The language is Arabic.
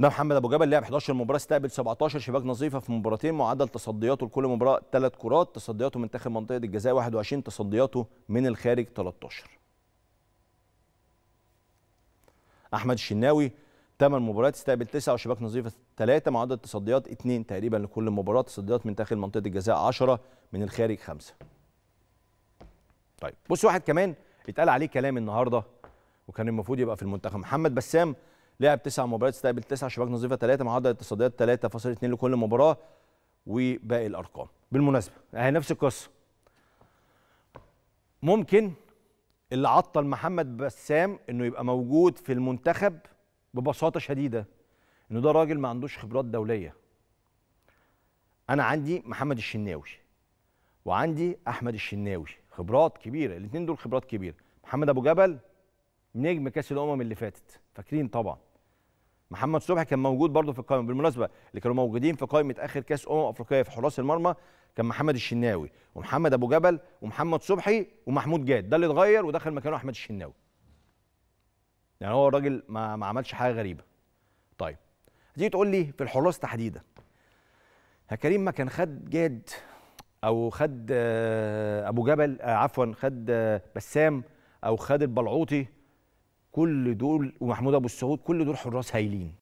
ده محمد ابو جبل لعب 11 مباراه استقبل 17 شباك نظيفه في مباراتين معدل تصدياته لكل مباراه 3 كرات تصدياته من داخل منطقه الجزاء 21 تصدياته من الخارج 13 احمد الشناوي 8 مباريات استقبل 9 وشباك نظيفه 3 معدل تصديات 2 تقريبا لكل مباراه تصديات من داخل منطقه الجزاء 10 من الخارج 5 طيب بص واحد كمان اتقال عليه كلام النهارده وكان المفروض يبقى في المنتخب محمد بسام لعب تسع مباريات استقبل تسع شباك نظيفه ثلاثه معدل عدد 3.2 لكل مباراه وباقي الارقام بالمناسبه هي نفس القصه ممكن اللي عطل محمد بسام انه يبقى موجود في المنتخب ببساطه شديده انه ده راجل ما عندوش خبرات دوليه انا عندي محمد الشناوي وعندي احمد الشناوي خبرات كبيره الاثنين دول خبرات كبيره محمد ابو جبل نجم كاس الامم اللي فاتت فاكرين طبعا محمد صبحي كان موجود برضه في القائمه بالمناسبه اللي كانوا موجودين في قائمه اخر كاس امم افريقيه في حراس المرمى كان محمد الشناوي ومحمد ابو جبل ومحمد صبحي ومحمود جاد ده اللي اتغير ودخل مكانه احمد الشناوي يعني هو الراجل ما, ما عملش حاجه غريبه طيب هتيجي تقول لي في الحراس تحديدا يا كريم ما كان خد جاد او خد آه، ابو جبل آه، عفوا خد آه، بسام او خد البلعوطي كل دول ومحمود ابو السعود كل دول حراس هايلين